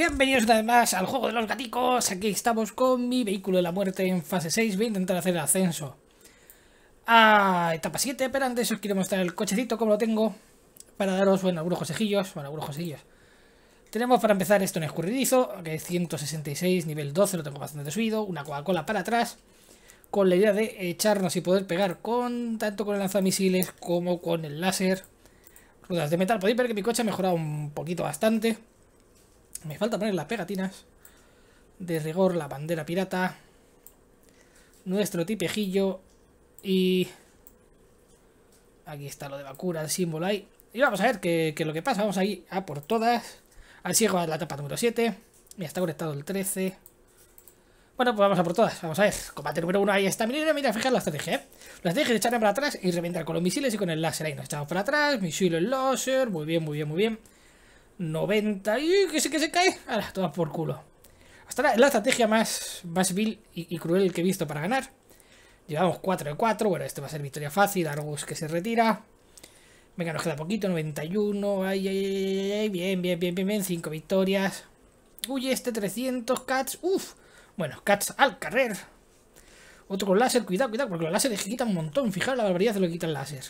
Bienvenidos una vez más al juego de los gaticos, aquí estamos con mi vehículo de la muerte en fase 6, voy a intentar hacer el ascenso a etapa 7, pero antes os quiero mostrar el cochecito como lo tengo, para daros, bueno, algunos consejillos, bueno, algunos consejillos. Tenemos para empezar esto en escurridizo, que es 166, nivel 12, lo tengo bastante subido, una Coca-Cola para atrás, con la idea de echarnos y poder pegar con tanto con el lanzamisiles como con el láser. Ruedas de metal, podéis ver que mi coche ha mejorado un poquito bastante. Me falta poner las pegatinas. De rigor, la bandera pirata. Nuestro tipejillo. Y... Aquí está lo de Bakura, el símbolo ahí. Y vamos a ver qué, lo que pasa. Vamos ahí a por todas. Al ciego a la etapa número 7. Ya está conectado el 13. Bueno, pues vamos a por todas. Vamos a ver. Combate número 1. Ahí está. Mira, mira, fijar la estrategia, ¿eh? La estrategia de echarme para atrás y reventar con los misiles y con el láser. Ahí nos echamos para atrás. el láser. Muy bien, muy bien, muy bien. 90 y que se, que se cae. Ahora, todas por culo. Hasta la, la estrategia más, más vil y, cruel que he visto para ganar. Llevamos 4 de 4. Bueno, este va a ser victoria fácil. Argus que se retira. Venga, nos queda poquito. 91. Ay, ay, ay, ay. Bien, bien, bien, bien, bien. 5 victorias. Uy, este 300. Cats. Uf. Bueno, Cats al carrer. Otro con láser. Cuidado, cuidado. Porque los láseres quitan un montón. Fijaos la barbaridad de lo que quitan láser.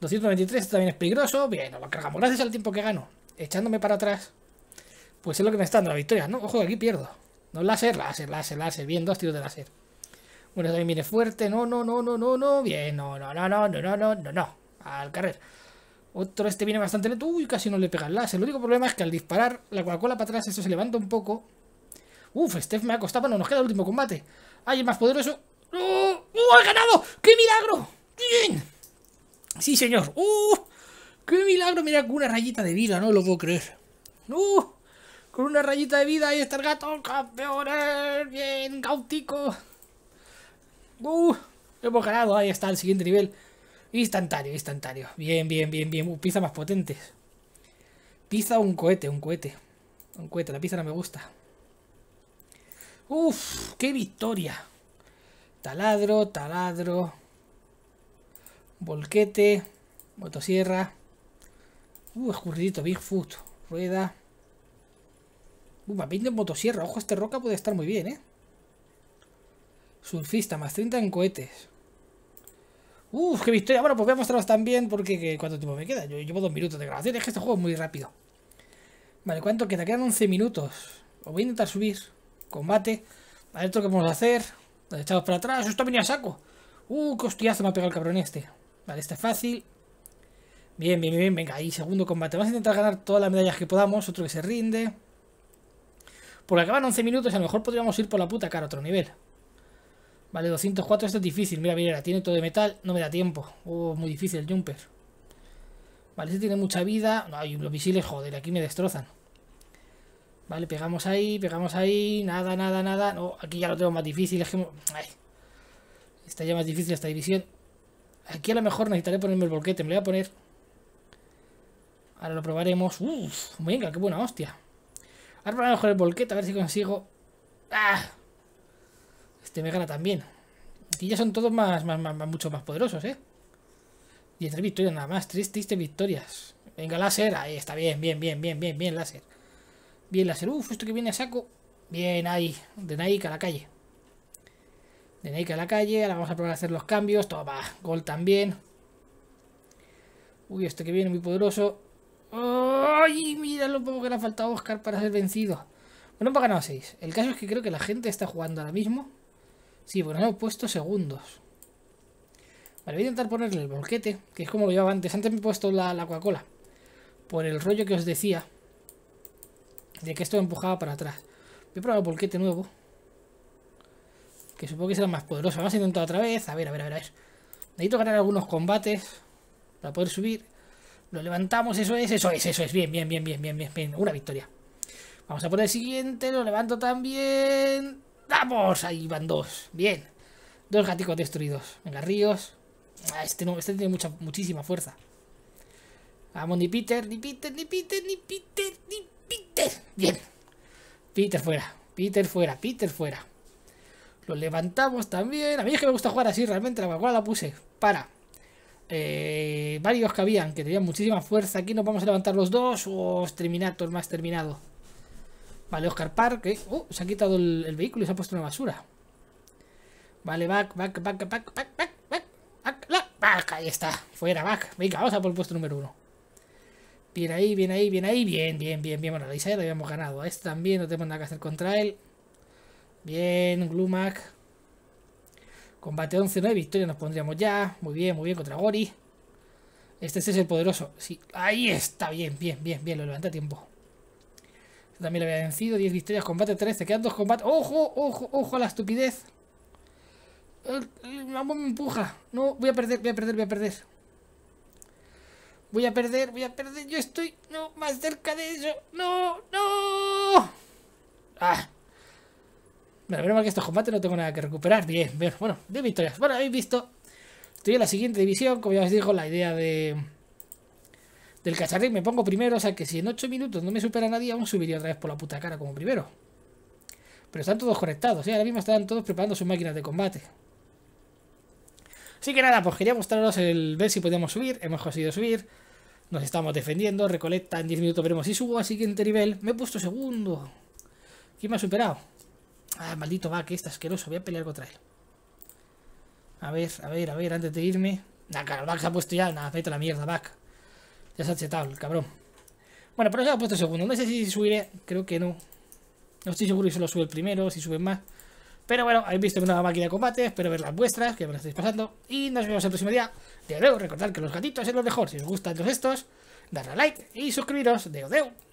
293. Este también es peligroso. Bien, lo cargamos. Gracias al tiempo que gano echándome para atrás, pues es lo que me está dando la victoria. No, ojo, aquí pierdo. No, láser, láser, láser, láser. Bien, dos tiros de láser. Bueno, también viene fuerte. No, no, no, no, no, no. Bien, no, no, no, no, no, no, no, no, no. Al carrer. Otro este viene bastante lento. Uy, casi no le pega el láser. El único problema es que al disparar la Coca-Cola para atrás, eso se levanta un poco. Uf, Steph me ha costado. Bueno, nos queda el último combate. ¡Ay, el más poderoso! ¡No! ¡Uh, ¡He ganado! ¡Qué milagro! ¡Bien! Sí, señor. ¡Uh! ¡Qué milagro! Mira, con una rayita de vida, no lo puedo creer. ¡Uh! Con una rayita de vida, ahí está el gato, ¡Campeón! bien, gautico. ¡Uh! Hemos ganado, ahí está el siguiente nivel. Instantáneo, instantáneo. Bien, bien, bien, bien. Uh, pizza más potentes. Pizza un cohete, un cohete. Un cohete, la pizza no me gusta. ¡Uf! ¡Qué victoria! Taladro, taladro. Volquete. Motosierra. Uh, escurridito, Bigfoot. Rueda. Uh, papín de motosierra. Ojo, este roca puede estar muy bien, ¿eh? Surfista, más 30 en cohetes. Uf, qué victoria. Bueno, pues voy a mostraros también porque cuánto tiempo me queda. Yo llevo dos minutos de grabación. Es que este juego es muy rápido. Vale, ¿cuánto queda? Quedan 11 minutos. Os voy a intentar subir. Combate. A ver esto que podemos hacer. echamos para atrás. Esto venía a saco. Uh, qué hostiazo me ha pegado el cabrón este. Vale, este es fácil. Bien, bien, bien, venga, ahí segundo combate. Vamos a intentar ganar todas las medallas que podamos. Otro que se rinde. Porque acaban 11 minutos a lo mejor podríamos ir por la puta cara a otro nivel. Vale, 204, esto es difícil. Mira, mira, tiene todo de metal. No me da tiempo. Oh, muy difícil el jumper. Vale, este tiene mucha vida. No, los misiles, joder, aquí me destrozan. Vale, pegamos ahí, pegamos ahí. Nada, nada, nada. No, aquí ya lo tengo más difícil. Es Está ya más difícil esta división. Aquí a lo mejor necesitaré ponerme el volquete. Me lo voy a poner... Ahora lo probaremos. venga, qué buena hostia. Ahora con el volquete a ver si consigo. ¡Ah! Este me gana también. Aquí ya son todos más, más, más, mucho más poderosos, ¿eh? Y entre victorias nada más. triste victorias. Venga, láser. Ahí está, bien, bien, bien, bien, bien, bien, láser. Bien, láser. Uf, esto que viene a saco. Bien, ahí. De Nike a la calle. De Nike a la calle. Ahora vamos a probar a hacer los cambios. Toma, gol también. Uy, este que viene muy poderoso. ¡Ay! Mira lo poco que le ha faltado a Oscar para ser vencido. Bueno, para ganado 6. El caso es que creo que la gente está jugando ahora mismo. Sí, bueno, hemos puesto segundos. Vale, voy a intentar ponerle el bolquete, que es como lo llevaba antes. Antes me he puesto la, la Coca-Cola. Por el rollo que os decía. De que esto me empujaba para atrás. Voy a probar el bolquete nuevo. Que supongo que será más poderoso. Vamos a intentar otra vez. a ver, a ver. A ver. Necesito ganar algunos combates. Para poder subir. Lo levantamos, eso es, eso es, eso es. Bien, bien, bien, bien, bien, bien, bien. Una victoria. Vamos a por el siguiente, lo levanto también. ¡Vamos! Ahí van dos. Bien. Dos gaticos destruidos. Venga, Ríos. Ah, este, no, este tiene mucha, muchísima fuerza. Vamos, ni Peter, ni Peter, ni Peter, ni Peter, ni Peter. Bien. Peter fuera, Peter fuera, Peter fuera. Lo levantamos también. A mí es que me gusta jugar así, realmente la vanguardia la puse. Para. Eh, varios que habían, que tenían muchísima fuerza. Aquí nos vamos a levantar los dos. O oh, Terminator más terminado. Vale, Oscar Park. Eh. Oh, se ha quitado el, vehículo y se ha puesto en la basura. Vale, back, back, back, back, back, back, back, back, back. Ahí está. Fuera, back. Venga, vamos a por el puesto número uno. Bien ahí, bien ahí, bien ahí. Bien, bien, bien, bien. Bueno, la Isaiah la habíamos ganado. A este también no tenemos nada que hacer contra él. Bien, Glumac. Combate 11, 9 victorias nos pondríamos ya. Muy bien, muy bien contra Gori. Este, es el poderoso. Sí, ahí está. Bien, bien, bien, bien. Lo levanta a tiempo. también lo había vencido. 10 victorias, combate 13. Quedan dos combates. ¡Ojo, ojo, ojo a la estupidez! El, me empuja. No, voy a perder, voy a perder, voy a perder. Voy a perder, voy a perder. Yo estoy no, más cerca de eso. ¡No, no! ¡Ah! Bueno, veremos que estos combates no tengo nada que recuperar. Bien, Bueno, de victorias. Bueno, habéis visto. Estoy en la siguiente división. Como ya os digo, la idea de del cacharrín me pongo primero. O sea que si en 8 minutos no me supera nadie, aún subiría otra vez por la puta cara como primero. Pero están todos conectados. y ¿eh? Ahora mismo están todos preparando sus máquinas de combate. Así que nada, pues quería mostraros el ver si podíamos subir. Hemos conseguido subir. Nos estamos defendiendo. Recolecta en 10 minutos veremos si subo al siguiente este nivel. Me he puesto segundo. ¿Quién me ha superado? Ah, maldito va, que este asqueroso. Voy a pelear contra él. A ver, a ver, a ver, antes de irme. Nah, claro, Back se ha puesto ya. Nada, la mierda, Back. Ya se ha chetado el cabrón. Bueno, pero se ha puesto segundo. No sé si subiré. Creo que no. No estoy seguro si solo sube el primero, si suben más. Pero bueno, habéis visto una máquina de combate. Espero ver las vuestras, que me las estáis pasando. Y nos vemos el próximo día. De Odeo, recordad que los gatitos es lo mejor. Si os gustan los estos, darle a like y suscribiros. De odeo.